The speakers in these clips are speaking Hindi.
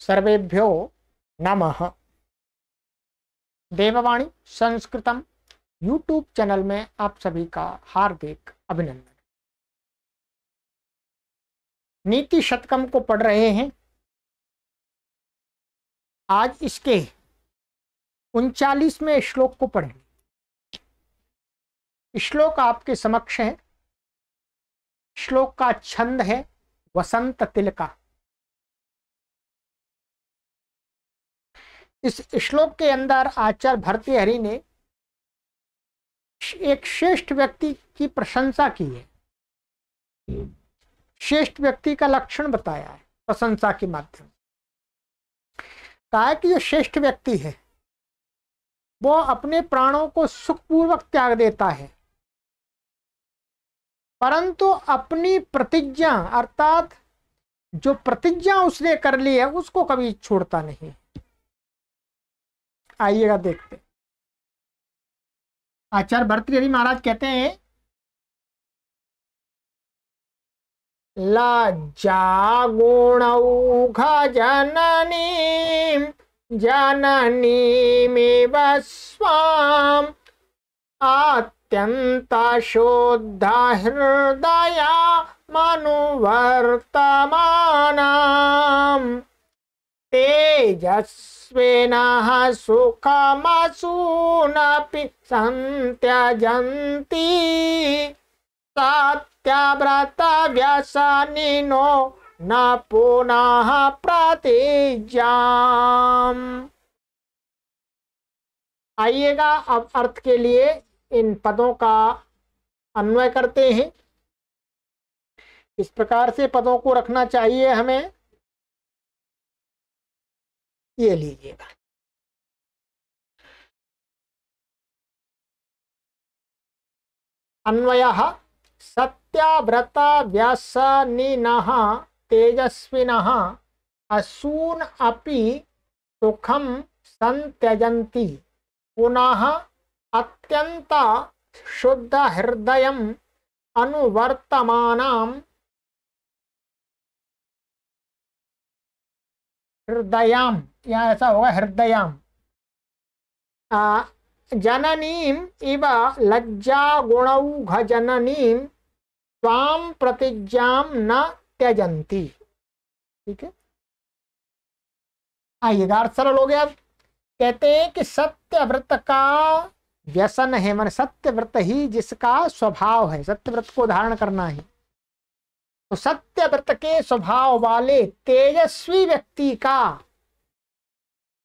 सर्वेभ्यो नमः देववाणी संस्कृतम यूट्यूब चैनल में आप सभी का हार्दिक अभिनंदन नीति शतकम को पढ़ रहे हैं आज इसके उनचालीसवें श्लोक को पढ़ेंगे श्लोक आपके समक्ष है श्लोक का छंद है वसंत तिलका इस श्लोक के अंदर आचार्य भरतहरि ने एक श्रेष्ठ व्यक्ति की प्रशंसा की है श्रेष्ठ व्यक्ति का लक्षण बताया है प्रशंसा के माध्यम कहा कि जो श्रेष्ठ व्यक्ति है वो अपने प्राणों को सुखपूर्वक त्याग देता है परंतु अपनी प्रतिज्ञा अर्थात जो प्रतिज्ञा उसने कर ली है उसको कभी छोड़ता नहीं आइएगा देखते आचार्य भर्तृहरि महाराज कहते हैं लज्जा गुण जननी लज्जागुणौघ स्वाम अत्यंत शोध हृदया मनुवर्तमान तेजस्विनः सुखमसूनपि व्यसनी नो न पुनः प्रतिजाम आइएगा अब अर्थ के लिए इन पदों का अन्वय करते हैं इस प्रकार से पदों को रखना चाहिए हमें ये लीजिएगा अन्वय सत्याव्रत व्यासनीन तेजस्विन असून अपि सुखम संत्यजंती पुनः अत्यंत शुद्ध हृदय अनुवर्तमान हृदयाम यहाँ ऐसा होगा हृदयाम जननीम इव लज्जा गुणौघ जननीम स्वाम प्रतिज्ञाम न त्यजंती ठीक है आइएगा अर्थ सरल हो गया कहते हैं कि सत्य व्रत का व्यसन है मान सत्य व्रत ही जिसका स्वभाव है सत्य व्रत को धारण करना है तो सत्य व्रत के स्वभाव वाले तेजस्वी व्यक्ति का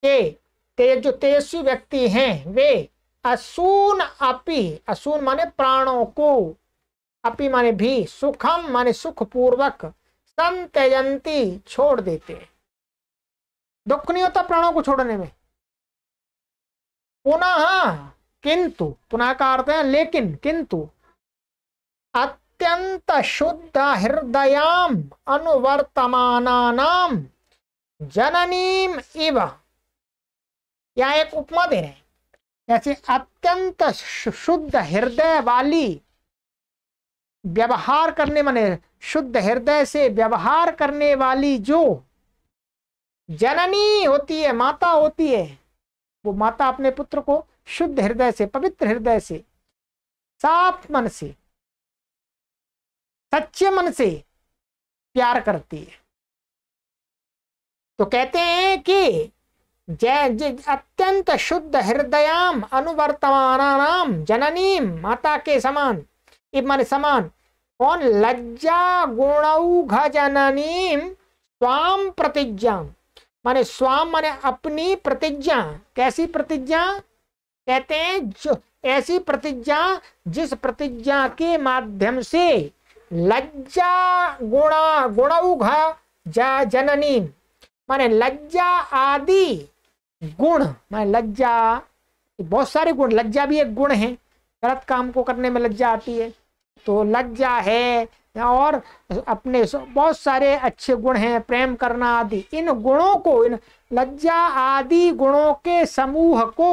के तेज जो तेजस्वी व्यक्ति हैं वे असून अपि असून माने प्राणों को अपि माने भी सुखम माने सुख पूर्वक संत्यजंती छोड़ देते हैं दुख नहीं होता प्राणों को छोड़ने में पुनः किंतु पुनः का अर्थ है लेकिन किंतु अत्यंत शुद्ध हृदयाम अनुवर्तमान जननीम इव या एक उपमा दे रहे हैं जैसे अत्यंत शुद्ध हृदय वाली व्यवहार करने माने शुद्ध हृदय से व्यवहार करने वाली जो जननी होती है माता होती है वो माता अपने पुत्र को शुद्ध हृदय से पवित्र हृदय से साफ मन से सच्चे मन से प्यार करती है तो कहते हैं कि जय अत्यंत शुद्ध हृदयाम अनुवर्तमानाम जननी माता के समान इमन समान कौन लज्जा गुणौघ जननी स्वाम प्रतिज्ञा माने स्वाम माने अपनी प्रतिज्ञा कैसी प्रतिज्ञा कहते हैं जो ऐसी प्रतिज्ञा जिस प्रतिज्ञा के माध्यम से लज्जा गुणा गुणौघ जा जननी माने लज्जा आदि गुण माने लज्जा बहुत सारे गुण लज्जा भी एक गुण है गलत काम को करने में लज्जा आती है तो लज्जा है और अपने बहुत सारे अच्छे गुण हैं प्रेम करना आदि इन गुणों को इन लज्जा आदि गुणों के समूह को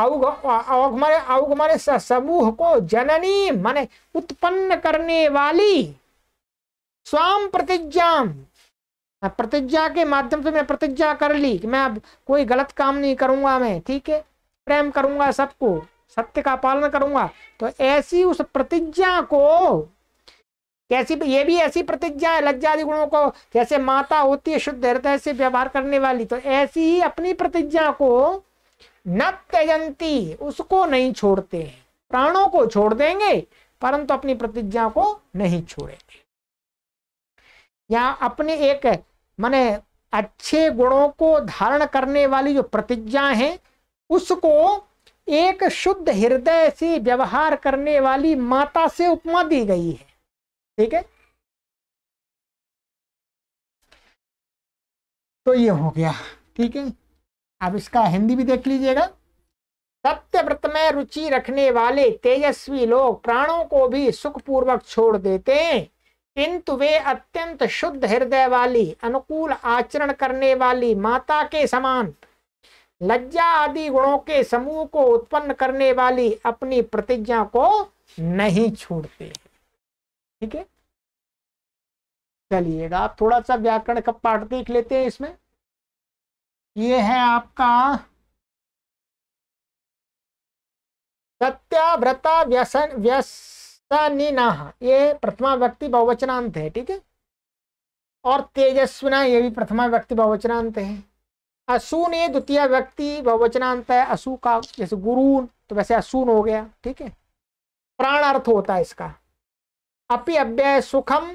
अवगमने अवगमने समूह को जननी माने उत्पन्न करने वाली स्वाम प्रतिज्ञा प्रतिज्ञा के माध्यम से मैं प्रतिज्ञा कर ली कि मैं अब कोई गलत काम नहीं करूंगा मैं ठीक है प्रेम करूंगा सबको सत्य का पालन करूंगा तो ऐसी उस प्रतिज्ञा को कैसी ये भी ऐसी प्रतिज्ञा है लज्जादि गुणों को जैसे माता होती है शुद्ध हृदय से व्यवहार करने वाली तो ऐसी ही अपनी प्रतिज्ञा को न त्यजंती उसको नहीं छोड़ते हैं प्राणों को छोड़ देंगे परंतु अपनी प्रतिज्ञा को नहीं छोड़ेंगे या अपने एक माने अच्छे गुणों को धारण करने वाली जो प्रतिज्ञा है उसको एक शुद्ध हृदय से व्यवहार करने वाली माता से उपमा दी गई है ठीक है तो ये हो गया ठीक है आप इसका हिंदी भी देख लीजिएगा सत्य व्रत में रुचि रखने वाले तेजस्वी लोग प्राणों को भी सुखपूर्वक छोड़ देते हैं किंतु वे अत्यंत शुद्ध हृदय वाली अनुकूल आचरण करने वाली माता के समान लज्जा आदि गुणों के समूह को उत्पन्न करने वाली अपनी प्रतिज्ञा को नहीं छोड़ते ठीक है चलिएगा आप थोड़ा सा व्याकरण का पाठ देख लेते हैं इसमें ये है आपका सत्याव्रता व्यसन व्यसनी ये प्रथमा व्यक्ति बहुवचनांत है ठीक है और तेजस्विना ये भी प्रथमा व्यक्ति बहुवचनांत है असून ये द्वितीय व्यक्ति बहुवचनांत है असु का जैसे गुरून तो वैसे असून हो गया ठीक है प्राण अर्थ होता है इसका अपि अव्यय सुखम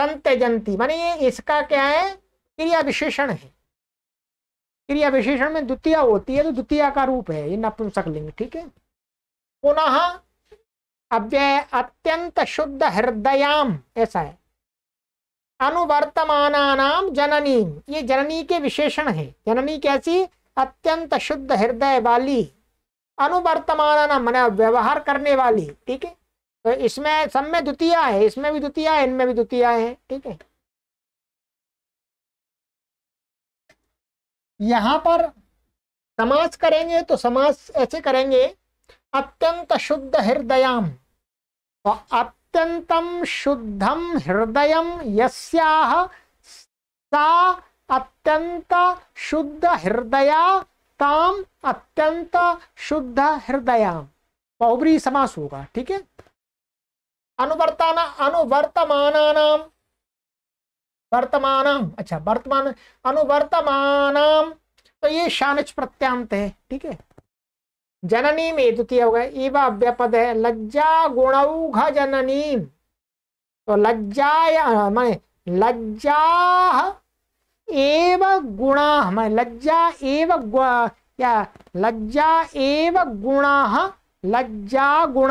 संत्यजंती माने ये इसका क्या है क्रिया विशेषण है क्रिया विशेषण में द्वितीय होती है तो द्वितीय का रूप है ये नपुंसक लिंग ठीक है पुनः अव्यय अत्यंत शुद्ध हृदयाम ऐसा है अनुवर्तमान जननी ये जननी के विशेषण है जननी कैसी अत्यंत शुद्ध हृदय वाली अनुवर्तमान मन व्यवहार करने वाली ठीक है तो इसमें सब में द्वितीय है इसमें भी द्वितीय है इनमें भी द्वितीय है ठीक है यहां पर समास करेंगे तो समास ऐसे करेंगे अत्यंत शुद्ध हृदयम और अत्यंतम शुद्धम हृदय यस्याह सा अत्यंत शुद्ध हृदया ताम अत्यंत शुद्ध हृदया बहुबरी समास होगा ठीक है अनुवर्तना अनुवर्तमान वर्तमान अच्छा वर्तमान अनुवर्तमान तो ये शानच प्रत्यांत है ठीक है जननी में द्वितीय गया इव अव्यपद है लज्जा गुणौघ जननी तो लज्जा मैं लज्जा एव गुणा मैं लज्जा एव क्या लज्जा एव गुण लज्जा गुण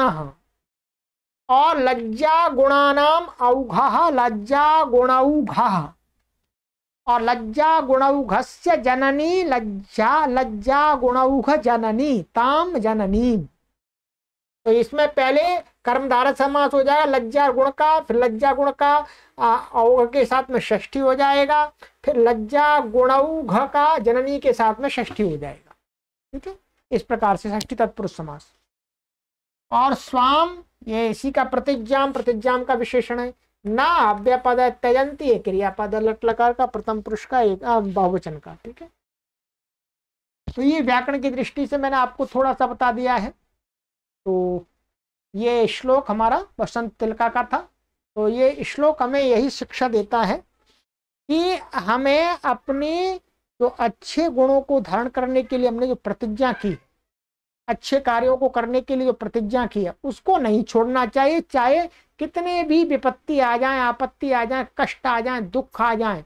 और लज्जा गुणानाम औघ लज्जा गुणौघ और लज्जा गुण जननी लज्जा लज्जा गुणौघ जननी ताम जननी तो इसमें पहले कर्मधारक समास हो जाएगा लज्जा गुण का फिर लज्जा गुण का औघ के साथ में षष्ठी हो जाएगा फिर लज्जा गुणौघ का जननी के साथ में षष्ठी हो जाएगा ठीक है इस प्रकार से षष्ठी तत्पुरुष समास और स्वाम ये इसी का प्रतिज्ञाम प्रतिज्ञाम का विशेषण है ना अव्यपद है त्यजंती है क्रियापद लट लकार का प्रथम पुरुष का एक बहुवचन का ठीक है तो ये व्याकरण की दृष्टि से मैंने आपको थोड़ा सा बता दिया है तो ये श्लोक हमारा बसंत तिलका का था तो ये श्लोक हमें यही शिक्षा देता है कि हमें अपने जो अच्छे गुणों को धारण करने के लिए हमने जो प्रतिज्ञा की अच्छे कार्यों को करने के लिए जो प्रतिज्ञा की है उसको नहीं छोड़ना चाहिए चाहे कितने भी विपत्ति आ जाए आपत्ति आ जाए कष्ट आ जाए दुख आ जाए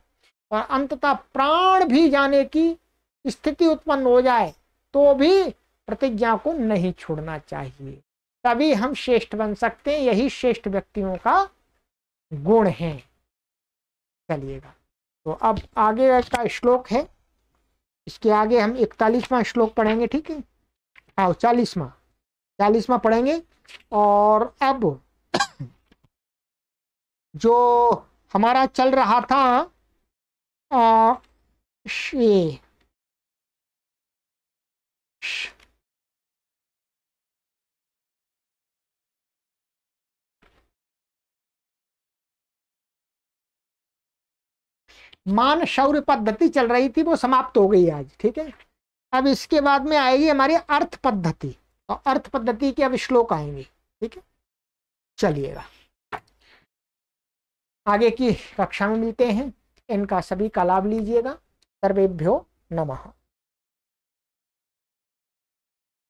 और अंततः प्राण भी जाने की स्थिति उत्पन्न हो जाए तो भी प्रतिज्ञा को नहीं छोड़ना चाहिए तभी हम श्रेष्ठ बन सकते हैं यही श्रेष्ठ व्यक्तियों का गुण है चलिएगा तो अब आगे का श्लोक है इसके आगे हम इकतालीसवां श्लोक पढ़ेंगे ठीक है आओ चालीसवा चालीसवा पढ़ेंगे और अब जो हमारा चल रहा था आ, ये मान शौर्य पद्धति चल रही थी वो समाप्त हो गई आज ठीक है अब इसके बाद में आएगी हमारी अर्थ पद्धति और अर्थ पद्धति के अब श्लोक आएंगे ठीक है चलिएगा आगे की कक्षा में मिलते हैं इनका सभी का लाभ लीजिएगा सर्वेभ्यो नमः